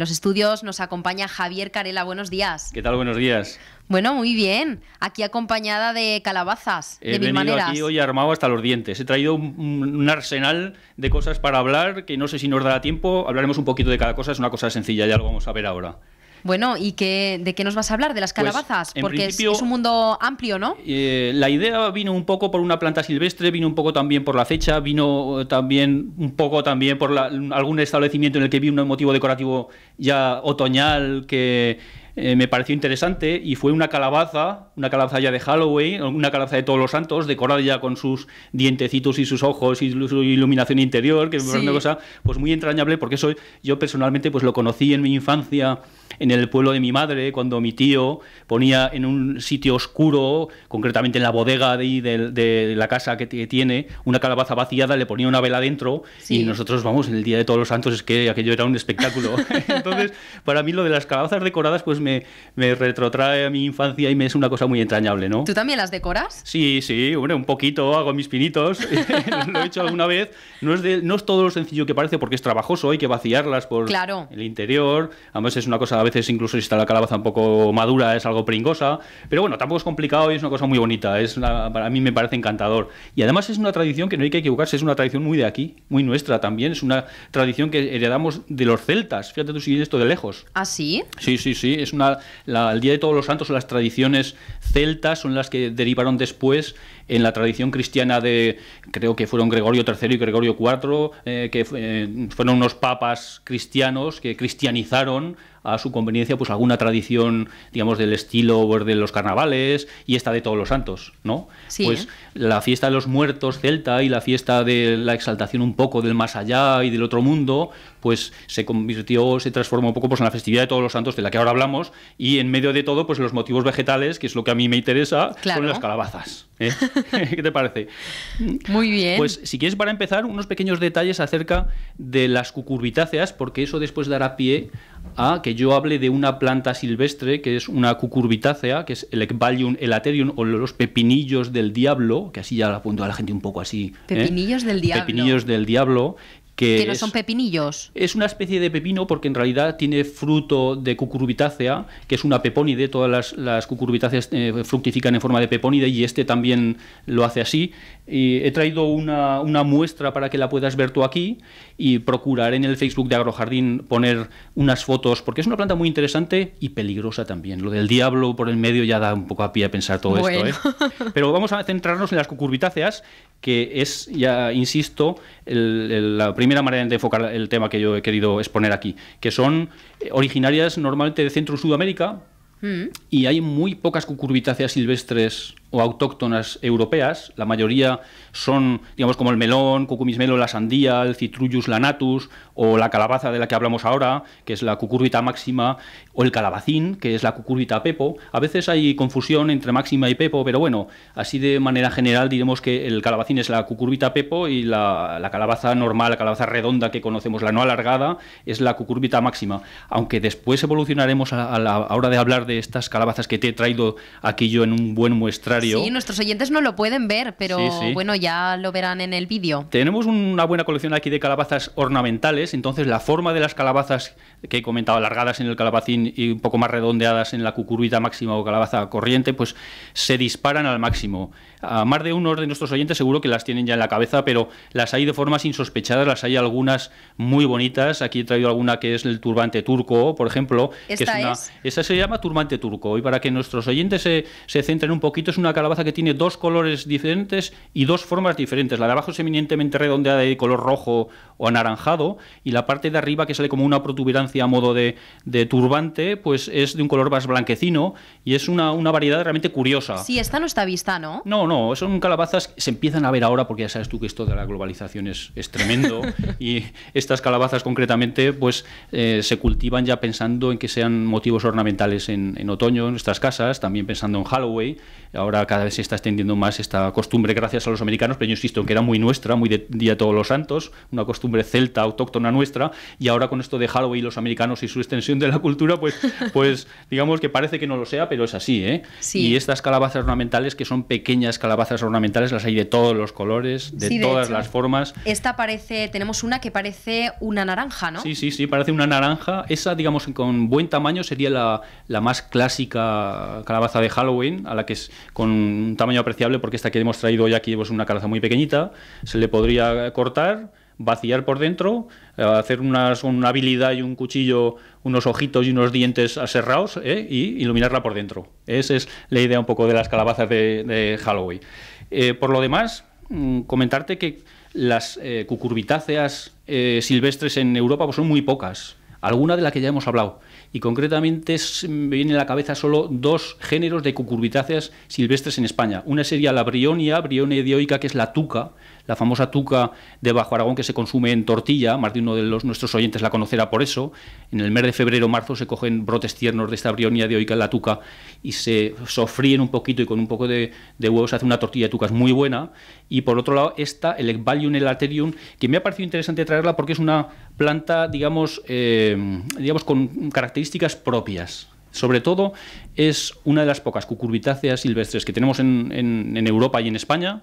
los estudios nos acompaña Javier Carela. Buenos días. ¿Qué tal? Buenos días. Bueno, muy bien. Aquí acompañada de calabazas, de venido aquí hoy armado hasta los dientes. He traído un, un, arsenal de cosas para hablar que no sé si nos dará tiempo. Hablaremos un poquito de cada cosa. Es una cosa sencilla, ya lo vamos a ver ahora. Bueno, ¿y qué, de qué nos vas a hablar? ¿De las pues, calabazas? Porque es, un mundo amplio, ¿no? Eh, la idea vino un poco por una planta silvestre, vino un poco también por la fecha, vino eh, también un poco también por algún establecimiento en el que vi un motivo decorativo ya otoñal que eh, me pareció interesante y fue una calabaza, una calabaza ya de Halloween, una calabaza de todos los santos, decorada ya con sus dientecitos y sus ojos y su iluminación interior, que es una cosa pues muy entrañable, porque eso yo personalmente pues lo conocí en mi infancia en el pueblo de mi madre, cuando mi tío ponía en un sitio oscuro, concretamente en la bodega de, la casa que, tiene, una calabaza vaciada, le ponía una vela dentro y nosotros, vamos, en el Día de Todos los Santos es que aquello era un espectáculo. Entonces, para mí lo de las calabazas decoradas, pues me, retrotrae a mi infancia y me es una cosa muy entrañable, ¿no? ¿Tú también las decoras? Sí, sí, bueno, un poquito, hago mis pinitos, lo he hecho alguna vez. No es, no es todo lo sencillo que parece porque es trabajoso, hay que vaciarlas por el interior. Además es una cosa, a veces incluso si está la calabaza un poco madura, es algo pringosa. Pero bueno, tampoco es complicado y es una cosa muy bonita. Es para mí me parece encantador. Y además es una tradición que no hay que equivocarse, es una tradición muy de aquí, muy nuestra también. Es una tradición que heredamos de los celtas. Fíjate tú si esto de lejos. ¿Ah, sí? Sí, sí, sí. Es es la, el Día de Todos los Santos o las tradiciones celtas son las que derivaron después en la tradición cristiana de, creo que fueron Gregorio III y Gregorio IV, eh, que eh, fueron unos papas cristianos que cristianizaron a su conveniencia pues alguna tradición, digamos, del estilo pues, de los carnavales y esta de todos los santos, ¿no? pues la fiesta de los muertos celta y la fiesta de la exaltación un poco del más allá y del otro mundo, pues se convirtió, se transformó un poco pues, en la festividad de todos los santos de la que ahora hablamos y en medio de todo, pues los motivos vegetales, que es lo que a mí me interesa, son las calabazas. ¿eh? ¿Qué te parece? Muy bien. Pues si quieres para empezar unos pequeños detalles acerca de las cucurbitáceas, porque eso después dará pie a que yo hable de una planta silvestre que es una cucurbitácea, que es el Ecbalium elaterium o los pepinillos del diablo, que así ya la apunto a la gente un poco así. ¿eh? Pepinillos del diablo. Pepinillos del diablo, que, no son pepinillos. Es una especie de pepino porque en realidad tiene fruto de cucurbitácea, que es una pepónide. Todas las, cucurbitáceas eh, fructifican en forma de pepónide y este también lo hace así. he traído una, muestra para que la puedas ver tú aquí y procurar en el Facebook de Agrojardín poner unas fotos porque es una planta muy interesante y peligrosa también. Lo del diablo por el medio ya da un poco a pie a pensar todo esto. ¿eh? Pero vamos a centrarnos en las cucurbitáceas, que es, ya insisto, la primera manera de enfocar el tema que yo he querido exponer aquí, que son eh, originarias normalmente de Centro Sudamérica, mm. y hay muy pocas cucurbitáceas silvestres o autóctonas europeas, la mayoría son, digamos, como el melón, cucumismelo, la sandía, el citrullus lanatus, o la calabaza de la que hablamos ahora, que es la cucurbita máxima, o el calabacín, que es la cucurbita pepo. A veces hay confusión entre máxima y pepo, pero bueno, así de manera general diremos que el calabacín es la cucurbita pepo y la, calabaza normal, la calabaza redonda que conocemos, la no alargada, es la cucurbita máxima. Aunque después evolucionaremos a, a la hora de hablar de estas calabazas que te he traído aquí yo en un buen muestra Sí, nuestros oyentes no lo pueden ver, pero bueno, ya lo verán en el vídeo. Tenemos una buena colección aquí de calabazas ornamentales, entonces la forma de las calabazas que he comentado, alargadas en el calabacín y un poco más redondeadas en la cucuruita máxima o calabaza corriente, pues se disparan al máximo. A más de unos de nuestros oyentes seguro que las tienen ya en la cabeza, pero las hay de formas insospechadas, las hay algunas muy bonitas. Aquí he traído alguna que es el turbante turco, por ejemplo. Esta, que es una, es? se llama turbante turco. Y para que nuestros oyentes se, se centren un poquito, es una calabaza que tiene dos colores diferentes y dos formas diferentes. La de abajo es eminentemente redondeada de color rojo o anaranjado y la parte de arriba que sale como una protuberancia a modo de, turbante, pues es de un color más blanquecino y es una, variedad realmente curiosa. Sí, esta no está vista, ¿no? No, no, son calabazas que se empiezan a ver ahora porque ya sabes tú que esto de la globalización es, tremendo y estas calabazas concretamente pues eh, se cultivan ya pensando en que sean motivos ornamentales en, en otoño en nuestras casas, también pensando en Halloween. Ahora cada vez se está extendiendo más esta costumbre gracias a los americanos, pero yo insisto que era muy nuestra, muy de Día de Todos los Santos, una costumbre celta autóctona nuestra, y ahora con esto de Halloween, los americanos y su extensión de la cultura, pues, pues digamos que parece que no lo sea, pero es así, ¿eh? Y estas calabazas ornamentales, que son pequeñas calabazas ornamentales, las hay de todos los colores, de, todas las formas. Esta parece, tenemos una que parece una naranja, ¿no? Sí, sí, sí, parece una naranja. Esa, digamos, con buen tamaño sería la, la más clásica calabaza de Halloween, a la que es con un tamaño apreciable, porque esta que hemos traído hoy aquí es pues, una calaza muy pequeñita, se le podría cortar, vaciar por dentro, eh, hacer unas, una habilidad y un cuchillo, unos ojitos y unos dientes aserrados ¿eh? y iluminarla por dentro. Esa es la idea un poco de las calabazas de, Halloween. Eh, por lo demás, mm, comentarte que las eh, cucurbitáceas silvestres en Europa pues, son muy pocas. Alguna de las que ya hemos hablado y concretamente me vienen a la cabeza solo dos géneros de cucurbitáceas silvestres en España. Una sería la brionia, brionia dioica, que es la tuca, la famosa tuca de Bajo Aragón que se consume en tortilla, más de uno de los, nuestros oyentes la conocerá por eso. En el mes de febrero marzo se cogen brotes tiernos de esta brionia de oica la tuca y se sofríen un poquito y con un poco de, huevo se hace una tortilla de tucas muy buena. Y por otro lado, esta, el el elaterium, que me ha parecido interesante traerla porque es una planta, digamos, eh, digamos con características propias. Sobre todo, es una de las pocas cucurbitáceas silvestres que tenemos en, en Europa y en España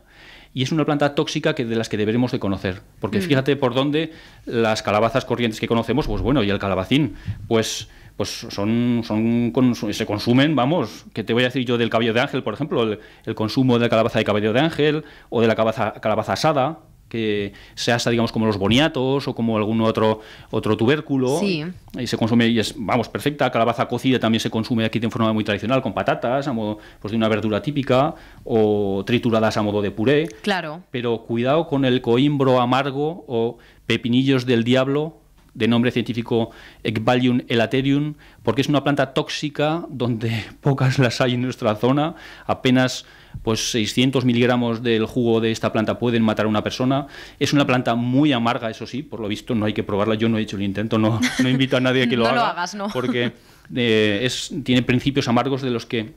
y es una planta tóxica que de las que deberemos de conocer, porque mm. fíjate por dónde las calabazas corrientes que conocemos, pues bueno, y el calabacín, pues pues son, son se consumen, vamos, que te voy a decir yo del cabello de ángel, por ejemplo, el, consumo de la calabaza de cabello de ángel o de la calabaza, calabaza asada, que sea hasta, digamos, como los boniatos o como algún otro, otro tubérculo. Sí. Y se consume, y es, vamos, perfecta. Calabaza cocida también se consume aquí de forma muy tradicional, con patatas, a modo pues, de una verdura típica, o trituradas a modo de puré. Claro. Pero cuidado con el coimbro amargo o pepinillos del diablo de nombre científico Ecbalium elaterium, porque es una planta tóxica donde pocas las hay en nuestra zona, apenas pues 600 miligramos del jugo de esta planta pueden matar a una persona. Es una planta muy amarga, eso sí, por lo visto no hay que probarla. Yo no he hecho el intento, no, no invito a nadie a que lo haga. no. Porque eh, es, tiene principios amargos de los que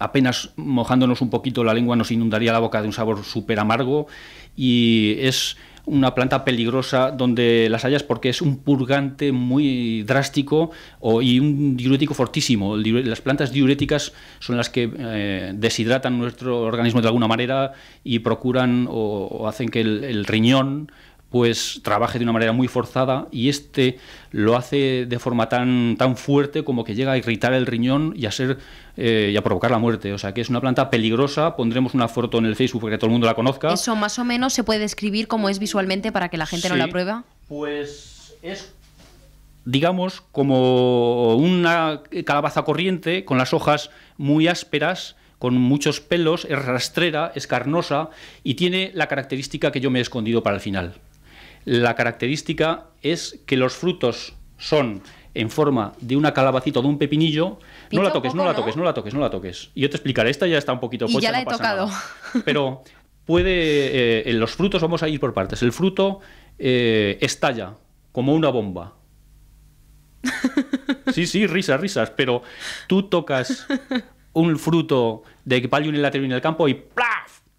apenas mojándonos un poquito la lengua nos inundaría la boca de un sabor súper amargo y es una planta peligrosa donde las hayas porque es un purgante muy drástico y un diurético fortísimo. Las plantas diuréticas son las que eh, deshidratan nuestro organismo de alguna manera y procuran o, hacen que el riñón pues trabaje de una manera muy forzada y este lo hace de forma tan, tan fuerte como que llega a irritar el riñón y a, eh, a provocar la muerte. O sea, que es una planta peligrosa. Pondremos una foto en el Facebook para que todo el mundo la conozca. ¿Eso más o menos se puede describir como es visualmente para que la gente no la prueba? Pues es digamos, como una calabaza corriente con las hojas muy ásperas, con muchos pelos, es rastrera, es carnosa y tiene la característica que yo me he escondido para el final. La característica es que los frutos son en forma de una calabacita de un pepinillo. No la, toques, no la toques, no la toques, no la toques, Y Yo te explicaré, esta ya está un poquito pocha, ya la he tocado. Pero puede. Eh, en los frutos vamos a ir por partes. El fruto eh, estalla como una bomba. Sí, sí, risas, risas. Pero tú tocas un fruto de que lateral unilateral en el campo y ¡plá!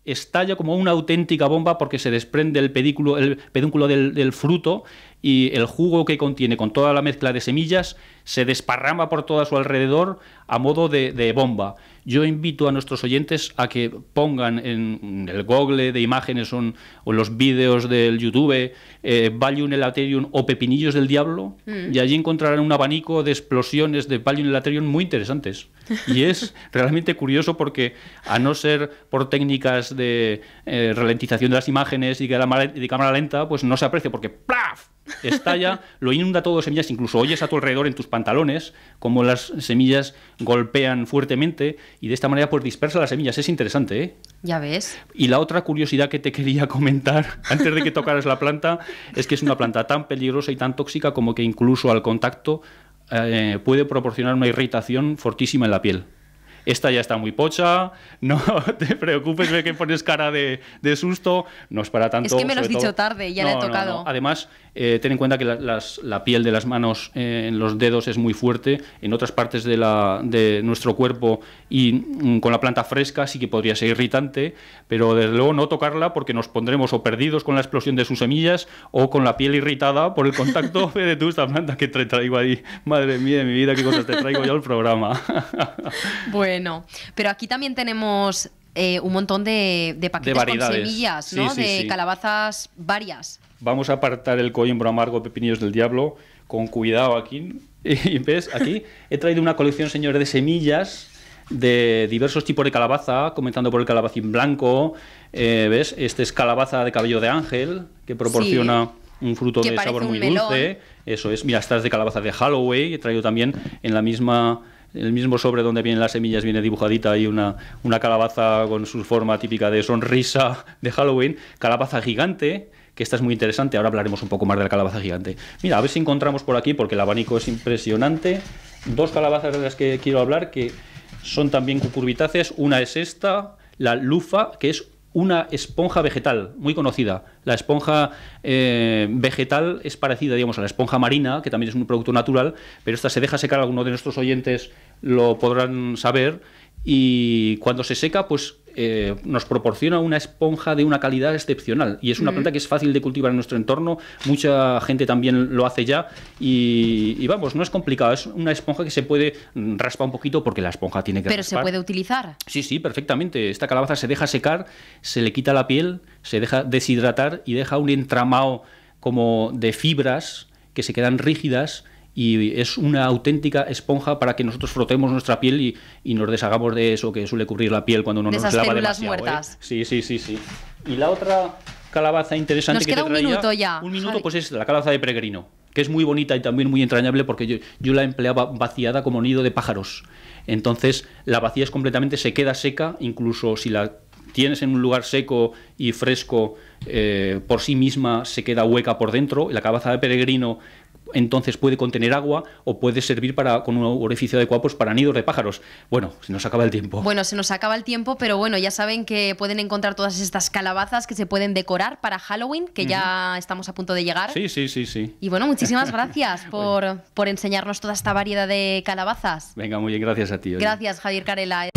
estalla como una auténtica bomba porque se desprende el pedículo, el pedúnculo del, del fruto y el jugo que contiene con toda la mezcla de semillas se desparrama por todo a su alrededor a modo de, bomba. Yo invito a nuestros oyentes a que pongan en el Google de imágenes o en, los vídeos del YouTube eh, Valium Elaterium o Pepinillos del Diablo mm. y allí encontrarán un abanico de explosiones de Valium Elaterium muy interesantes. Y es realmente curioso porque a no ser por técnicas de eh, ralentización de las imágenes y de, cámara lenta, pues no se aprecia porque ¡plaf! estalla, lo inunda todo de semillas, incluso oyes a tu alrededor en tus pantalones como las semillas golpean fuertemente y de esta manera pues dispersa las semillas. Es interesante, ¿eh? Ya ves. Y la otra curiosidad que te quería comentar antes de que tocaras la planta es que es una planta tan peligrosa y tan tóxica como que incluso al contacto eh, puede proporcionar una irritación fortísima en la piel esta ya está muy pocha, no te preocupes, ve que pones cara de, susto, no es para tanto. Es que me lo has dicho tarde, ya he tocado. Además, eh, ten en cuenta que la, piel de las manos eh, en los dedos es muy fuerte, en otras partes de, la, de nuestro cuerpo y mm, con la planta fresca sí que podría ser irritante, pero desde luego no tocarla porque nos pondremos o perdidos con la explosión de sus semillas o con la piel irritada por el contacto de tu esta planta que te traigo ahí. Madre mía de mi vida, qué cosas te traigo yo al programa. bueno bueno. Pero aquí también tenemos eh, un montón de, de paquetes de semillas, ¿no? de calabazas varias. Vamos a apartar el coimbro amargo pepinillos del diablo con cuidado aquí. Y ves, aquí he traído una colección, señores, de semillas de diversos tipos de calabaza, comenzando por el calabacín blanco. Eh, ¿Ves? Este es calabaza de cabello de ángel, que proporciona un fruto de sabor muy dulce. Eso es. Mira, estas de calabaza de Halloween. he traído también en la misma el mismo sobre donde vienen las semillas viene dibujadita ahí una, una calabaza con su forma típica de sonrisa de Halloween, calabaza gigante, que esta es muy interesante, ahora hablaremos un poco más de la calabaza gigante. Mira, a ver si encontramos por aquí, porque el abanico es impresionante, dos calabazas de las que quiero hablar que son también cucurbitáceas, una es esta, la lufa, que es una esponja vegetal, muy conocida. La esponja eh, vegetal es parecida, digamos, a la esponja marina, que también es un producto natural, pero esta se deja secar, Algunos de nuestros oyentes lo podrán saber y cuando se seca, pues eh, nos proporciona una esponja de una calidad excepcional y es una mm. planta que es fácil de cultivar en nuestro entorno, mucha gente también lo hace ya y, vamos, no es complicado, es una esponja que se puede mm, raspar un poquito porque la esponja tiene que... Pero se puede utilizar. Sí, sí, perfectamente. Esta calabaza se deja secar, se le quita la piel, se deja deshidratar y deja un entramado como de fibras que se quedan rígidas y es una auténtica esponja para que nosotros frotemos nuestra piel y, y nos deshagamos de eso que suele cubrir la piel cuando uno de nos lava demasiado. ¿eh? Sí, sí, sí, sí. Y la otra calabaza interesante que te traía, un minuto ya. Un minuto, pues es la calabaza de peregrino, que es muy bonita y también muy entrañable porque yo, la empleaba vaciada como nido de pájaros. Entonces la vacía es completamente, se queda seca, incluso si la tienes en un lugar seco y fresco eh, por sí misma se queda hueca por dentro. La calabaza de peregrino entonces puede contener agua o puede servir para, con un orificio adecuado pues, para nidos de pájaros. Bueno, se nos acaba el tiempo. Bueno, se nos acaba el tiempo, pero bueno, ya saben que pueden encontrar todas estas calabazas que se pueden decorar para Halloween, que ya estamos a punto de llegar. Sí, sí, sí, sí. Y bueno, muchísimas gracias por, por enseñarnos toda esta variedad de calabazas. Venga, muy bien, gracias a ti. Gracias, Javier Carela.